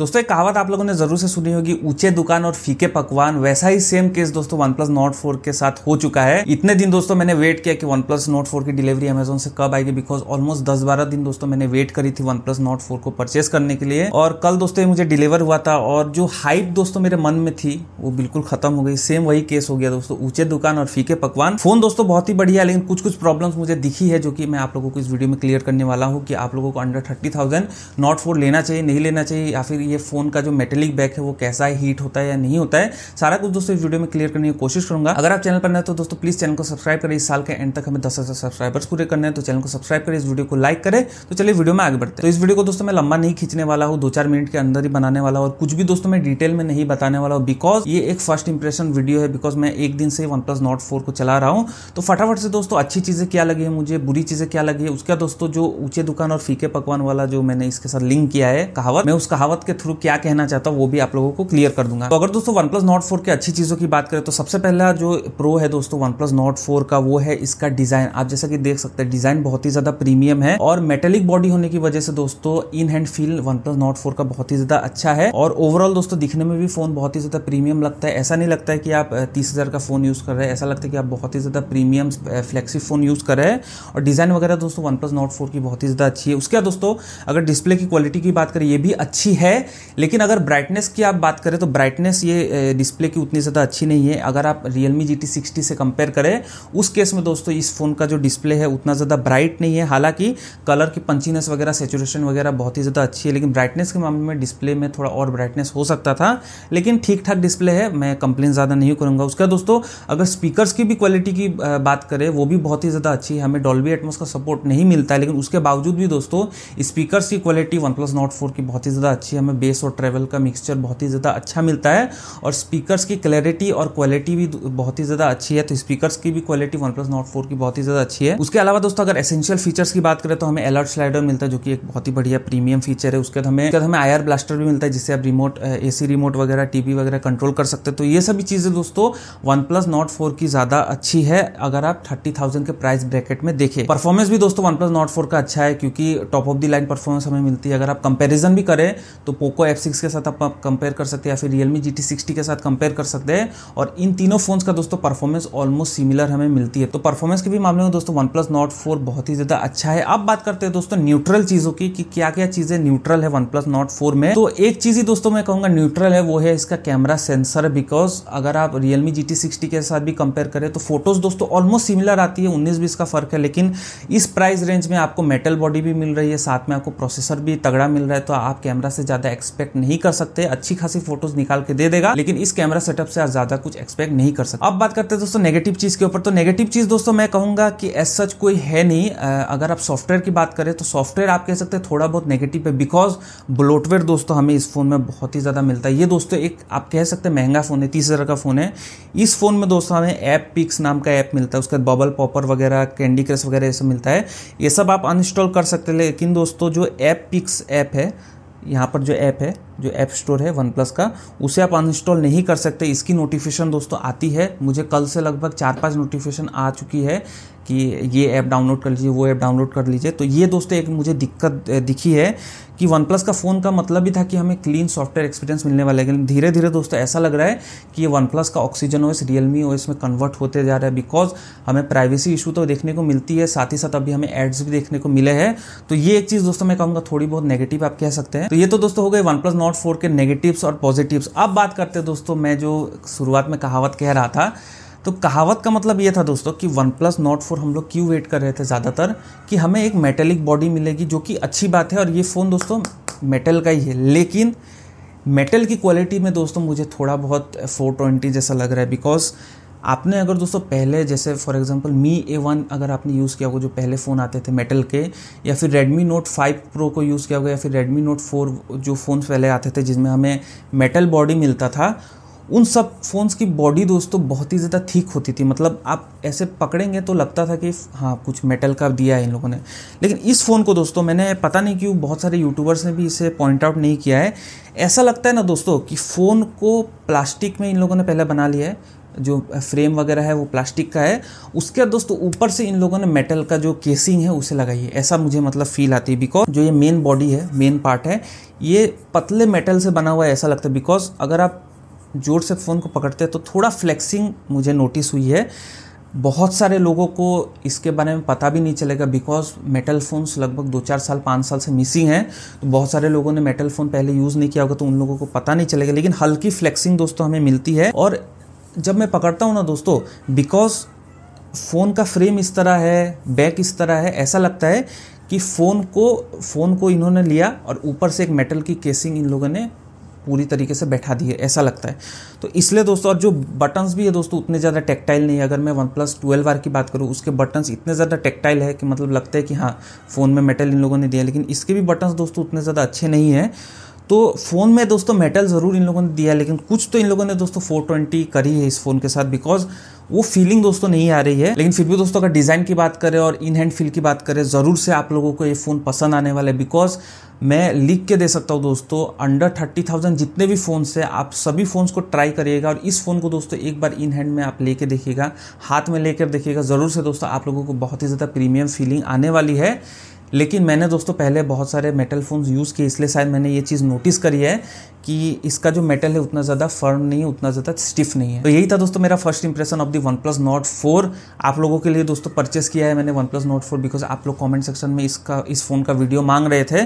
दोस्तों एक कहावत आप लोगों ने जरूर से सुनी होगी ऊंचे दुकान और फीके पकवान वैसा ही सेम केस दोस्तों वन प्लस नोट फोर के साथ हो चुका है इतने दिन दोस्तों मैंने वेट किया कि वन प्लस नोट फोर की डिलीवरी अमेजोन से कब आएगी बिकॉज ऑलमोस्ट दस बारह दिन दोस्तों मैंने वेट करी थी वन प्लस नोट फोर को परचेस करने के लिए और कल दोस्तों मुझे डिलीवर हुआ था और जो हाइप दोस्तों मेरे मन में थी वो बिल्कुल खत्म हो गई सेम वही केस हो गया दोस्तों ऊंचे दुकान और फीके पकवान फोन दोस्तों बहुत ही बढ़िया लेकिन कुछ कुछ प्रॉब्लम मुझे दिखी है जो कि मैं आप लोगों को इस वीडियो में क्लियर करने वाला हूँ कि आप लोगों को under thirty thousand Nord four लेना चाहिए नहीं लेना चाहिए या फिर ये फ़ोन का जो मेटेलिक बैक है वो कैसा है हीट होता है या नहीं होता है सारा कुछ दोस्तों इस वीडियो में क्लियर करने की कोशिश करूंगा अगर आप चैनल पर नए तो दोस्तों प्लीज़ चैनल को सब्सक्राइब करें इस साल के एंड तक हमें दस हज़ार सब्सक्राइबर्स पूरे करने हैं तो चैनल को सब्सक्राइब करें इस वीडियो को लाइक करें तो चलिए वीडियो में आगे बढ़ते तो इस वीडियो को दोस्तों मैं लंबा नहीं खींचने वाला हूँ दो चार मिनट के अंदर ही बनाने वाला और कुछ भी दोस्तों मैं डिटेल में नहीं बताने वाला हूँ बिकॉज ये एक फर्स्ट इंप्रेशन वीडियो है बिकॉज मैं एक दिन से वन प्लस नॉट फोर को चला रहा हूँ तो फटाफट से दोस्तों अच्छी चीज़ें क्या लगी है मुझे बुरी चीज़ें क्या लगी है उसका दोस्तों जो ऊंचे दुकान और फीके पकवान वाला जो मैंने इसके साथ लिंक किया है कहावत मैं उस कहावत के थ्रू क्या कहना चाहता हूँ वो भी आप लोगों को क्लियर कर दूंगा तो अगर दोस्तों वन प्लस नॉट फोर की अच्छी चीज़ों की बात करें तो सबसे पहला जो प्रो है दोस्तों वन प्लस नॉट फोर का वो है इसका डिज़ाइन आप जैसा कि देख सकते हैं डिज़ाइन बहुत ही ज़्यादा प्रीमियम है और मेटेलिक बॉडी होने की वजह से दोस्तों in hand feel OnePlus not four का बहुत ही ज़्यादा अच्छा है और ओवरऑल दोस्तों दिखने में भी फ़ोन बहुत ही ज़्यादा प्रीमियम लगता है ऐसा नहीं लगता है कि आप तीस हज़ार का फ़ोन यूज़ कर रहे हैं ऐसा लगता है कि आप बहुत ही ज़्यादा प्रीमियम फ्लेक्सी फ़ोन यूज़ कर रहे हैं और डिज़ाइन वगैरह दोस्तों वन प्लस नॉट फोर की बहुत ही ज़्यादा अच्छी है उसके बाद दोस्तों अगर डिस्प्ले की क्वालिटी की बात करें ये भी अच्छी है लेकिन अगर ब्राइटनेस की आप बात करें तो ब्राइटनेस ये डिस्प्ले की उतनी ज़्यादा अच्छी नहीं है अगर आप रियलमी जी टी सिक्सटी से कंपेयर करें उस केस में दोस्तों इस फ़ोन का जो डिस्प्ले है उतना ज़्यादा ब्राइट नहीं है हालांकि कलर की पंचीनेस वगैरह सेचुरेशन वगैरह बहुत ही ज़्यादा अच्छी है लेकिन ब्राइटनेस के मामले में डिस्प्ले में थोड़ा और ब्राइटनेस हो सकता था लेकिन ठीक ठाक डिस्प्ले है मैं कंप्लेन ज़्यादा नहीं करूँगा उसका दोस्तों अगर स्पीकर्स की भी क्वालिटी की बात करें वो भी बहुत ही ज़्यादा अच्छी है हमें डॉल्बी एटमोस का सपोर्ट नहीं मिलता है लेकिन उसके बावजूद भी दोस्तों स्पीकर्स की quality OnePlus not four की बहुत ही ज़्यादा अच्छी है हमें में बेस और ट्रेवल का मिक्सचर बहुत ही ज़्यादा अच्छा मिलता है और स्पीकर्स की क्लैरिटी और क्वालिटी भी बहुत ही ज़्यादा अच्छी है तो स्पीकर्स की भी quality OnePlus not four की बहुत ही ज़्यादा अच्छी है उसके अलावा दोस्तों अगर एसेंशियल फीचर्स की बात करें तो हमें अलर्ट स्लाइडर मिलता है जो कि एक बहुत ही बढ़िया प्रीमियम फीचर है उसके बाद हमें उसके हमें आयर ब्लास्टर भी मिलता है जिससे आप रिमोट ए रिमोट वगैरह टीवी वगैरह कंट्रोल कर सकते हैं तो ये सभी चीज़ें दोस्तों वन प्लस नॉट फोर की ज़्यादा अच्छी है अगर आप थर्टी थाउजेंड के प्राइस ब्रैकेट में देखें परफॉर्मेंस भी दोस्तों वन प्लस नोट फोर का अच्छा है क्योंकि top of the line performance हमें मिलती है अगर आप कंपेरिजन भी करें तो पोको एफ सिक्स के साथ आप कंपेयर कर सकते हैं या फिर रियलमी जी टी सिक्सटी के साथ कंपेयर कर सकते हैं और इन तीनों फोन्स का दोस्तों परफॉर्मेंस ऑलमोस्ट सिमिलर हमें मिलती है तो परफॉर्मेंस के भी मामले में दोस्तों वन प्लस नॉट फोर बहुत ही ज़्यादा अच्छा है अब बात करते हैं दोस्तों न्यूट्रल चीज़ों की कि क्या क्या चीज़ें न्यूट्रल है वन प्लस नॉट फोर में तो एक चीज़ ही दोस्तों मैं कहूंगा न्यूट्रल है वो है इसका कैमरा सेंसर बिकॉज अगर आप रियलमी जी टी सिक्सटी के साथ भी कंपेयर करें तो फोटोज़ दोस्तों ऑलमोस्ट सिमिलर आती है उन्नीस बीस का फ़र्क है लेकिन इस प्राइस रेंज में आपको मेटल बॉडी भी मिल रही है साथ में आपको प्रोसेसर भी तगड़ा मिल रहा है तो आप कैमरा से ज़्यादा ज़्यादा एक्सपेक्ट नहीं कर सकते अच्छी खासी फोटोज निकाल के दे देगा लेकिन इस कैमरा सेटअप से आप ज़्यादा कुछ एक्सपेक्ट नहीं कर सकते अब बात करते हैं दोस्तों नेगेटिव चीज़ के ऊपर तो नेगेटिव चीज़ दोस्तों मैं कहूंगा कि एस सच कोई है नहीं अगर आप सॉफ्टवेयर की बात करें तो सॉफ्टवेयर आप कह सकते हैं थोड़ा बहुत नेगेटिव है बिकॉज ब्लोटवेयर दोस्तों हमें इस फ़ोन में बहुत ही ज़्यादा मिलता है ये दोस्तों एक आप कह सकते हैं महंगा फ़ोन है तीस हज़ार का फ़ोन है इस फ़ोन में दोस्तों हमें ऐप पिक्स नाम का ऐप मिलता है उसके बाद बबल पॉपर वगैरह कैंडी क्रश वगैरह ये सब मिलता है ये सब आप अनइंस्टॉल कर सकते हैं लेकिन दोस्तों जो ऐप पिक्स ऐप है यहाँ पर जो ऐप है जो ऐप स्टोर है वन प्लस का उसे आप अनइंस्टॉल नहीं कर सकते इसकी नोटिफिकेशन दोस्तों आती है मुझे कल से लगभग चार पांच नोटिफिकेशन आ चुकी है कि ये ऐप डाउनलोड कर लीजिए वो ऐप डाउनलोड कर लीजिए तो ये दोस्तों एक मुझे दिक्कत दिखी है कि वन प्लस का फ़ोन का मतलब भी था कि हमें क्लीन सॉफ्टवेयर एक्सपीरियंस मिलने वाला है लेकिन धीरे धीरे दोस्तों ऐसा लग रहा है कि ये वन प्लस का ऑक्सीजन ओएस रियलमी ओएस में कन्वर्ट होते जा रहा है बिकॉज हमें प्राइवेसी इशू तो देखने को मिलती है साथ ही साथ अभी हमें एड्स भी देखने को मिले हैं तो ये एक चीज़ दोस्तों मैं कहूँगा थोड़ी बहुत नेगेटिव आप कह सकते हैं तो ये तो दोस्तों हो गए वन प्लस नॉट फोर के नेगेटिव्स और पॉजिटिव्स अब बात करते हैं दोस्तों मैं जो शुरुआत में कहावत कह रहा था तो कहावत का मतलब ये था दोस्तों कि वन प्लस नॉट फोर हम लोग क्यों वेट कर रहे थे ज़्यादातर कि हमें एक मेटेलिक बॉडी मिलेगी जो कि अच्छी बात है और ये फ़ोन दोस्तों मेटल का ही है लेकिन मेटल की क्वालिटी में दोस्तों मुझे थोड़ा बहुत फोर ट्वेंटी जैसा लग रहा है बिकॉज आपने अगर दोस्तों पहले जैसे for example Mi A one अगर आपने यूज़ किया होगा जो पहले फ़ोन आते थे मेटल के या फिर रेडमी नोट फाइव प्रो को यूज़ किया होगा या फिर रेडमी नोट फोर जो फ़ोन पहले आते थे जिसमें हमें मेटल बॉडी मिलता था उन सब फ़ोन्स की बॉडी दोस्तों बहुत ही ज़्यादा ठीक होती थी मतलब आप ऐसे पकड़ेंगे तो लगता था कि हाँ कुछ मेटल का दिया है इन लोगों ने लेकिन इस फ़ोन को दोस्तों मैंने पता नहीं क्यों बहुत सारे यूट्यूबर्स ने भी इसे पॉइंट आउट नहीं किया है ऐसा लगता है ना दोस्तों कि फ़ोन को प्लास्टिक में इन लोगों ने पहले बना लिया है जो फ्रेम वगैरह है वो प्लास्टिक का है उसके दोस्तों ऊपर से इन लोगों ने मेटल का जो केसिंग है उसे लगाई है ऐसा मुझे मतलब फील आती है बिकॉज जो ये मेन बॉडी है मेन पार्ट है ये पतले मेटल से बना हुआ है ऐसा लगता है बिकॉज अगर आप जोर से फ़ोन को पकड़ते हैं तो थोड़ा फ्लेक्सिंग मुझे नोटिस हुई है बहुत सारे लोगों को इसके बारे में पता भी नहीं चलेगा बिकॉज मेटल फ़ोन्स लगभग दो चार साल पाँच साल से मिसिंग हैं तो बहुत सारे लोगों ने मेटल फ़ोन पहले यूज़ नहीं किया होगा तो उन लोगों को पता नहीं चलेगा लेकिन हल्की फ्लेक्सिंग दोस्तों हमें मिलती है और जब मैं पकड़ता हूँ ना दोस्तों बिकॉज फ़ोन का फ्रेम इस तरह है बैक इस तरह है ऐसा लगता है कि फ़ोन को फ़ोन को इन्होंने लिया और ऊपर से एक मेटल की केसिंग इन लोगों ने पूरी तरीके से बैठा दी है ऐसा लगता है तो इसलिए दोस्तों और जो बटन्स भी है दोस्तों उतने ज़्यादा टेक्टाइल नहीं है अगर मैं वन प्लस ट्वेल्व आर की बात करूँ उसके बटन्स इतने ज़्यादा टेक्टाइल है कि मतलब लगता है कि हाँ फ़ोन में मेटल इन लोगों ने दिया लेकिन इसके भी बटन्स दोस्तों उतने ज़्यादा अच्छे नहीं हैं तो फ़ोन में दोस्तों मेटल ज़रूर इन लोगों ने दिया है लेकिन कुछ तो इन लोगों ने दोस्तों फोर ट्वेंटी करी है इस फ़ोन के साथ बिकॉज वो फीलिंग दोस्तों नहीं आ रही है लेकिन फिर भी दोस्तों अगर डिज़ाइन की बात करें और इन हैंड फील की बात करें ज़रूर से आप लोगों को ये फ़ोन पसंद आने वाला है बिकॉज मैं लिख के दे सकता हूँ दोस्तों अंडर थर्टी थाउजेंड जितने भी फ़ोन्स है आप सभी फ़ोन्स को ट्राई करिएगा और इस फ़ोन को दोस्तों एक बार इन हैंड में आप लेके देखिएगा हाथ में लेकर देखिएगा ज़रूर से दोस्तों आप लोगों को बहुत ही ज़्यादा प्रीमियम फीलिंग आने वाली है लेकिन मैंने दोस्तों पहले बहुत सारे मेटल फ़ोन्स यूज़ किए इसलिए शायद मैंने ये चीज़ नोटिस करी है कि इसका जो मेटल है उतना ज़्यादा फर्म नहीं है उतना ज़्यादा स्टिफ नहीं है तो यही था दोस्तों मेरा first impression of the OnePlus note four आप लोगों के लिए दोस्तों परचेस किया है मैंने OnePlus note four because आप लोग कॉमेंट सेक्शन में इसका इस फ़ोन का वीडियो मांग रहे थे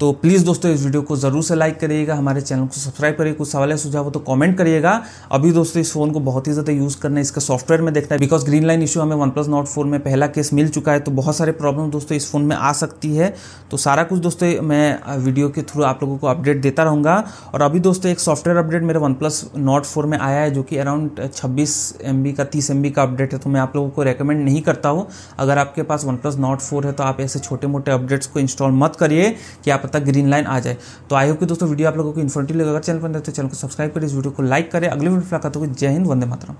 तो प्लीज़ दोस्तों इस वीडियो को ज़रूर से लाइक करिएगा हमारे चैनल को सब्सक्राइब करिए कुछ सवाल है सुझाव हो तो कमेंट करिएगा अभी दोस्तों इस फोन को बहुत ही ज़्यादा यूज़ करना है इसका सॉफ्टवेयर में देखना है बिकॉज ग्रीन लाइन इशू हमें वन प्लस नॉट फोर में पहला केस मिल चुका है तो बहुत सारे प्रॉब्लम दोस्तों इस फोन में आ सकती है तो सारा कुछ दोस्तों मैं वीडियो के थ्रू आप लोगों को अपडेट देता रहूँगा और अभी दोस्तों एक सॉफ्टवेयर अपडेट मेरे वन प्लस नोट फोर में आया है जो कि अराउंड छब्बीस एम का तीस एम का अपडेट है तो मैं आप लोगों को रेकमेंड नहीं करता हूँ अगर आपके पास वन प्लस नोट फोर है तो आप ऐसे छोटे मोटे अपडेट्स को इंस्टॉल मत करिए कि आप तक ग्रीन लाइन आ जाए तो आई होप कि दोस्तों वीडियो आप लोगों को इन्फॉर्मेटिव लगेगा चैनल पर तो चैनल को सब्सक्राइब करिए इस वीडियो को लाइक करें अगले वीडियो मुलाकात होगी जय हिंद वंदे मातरम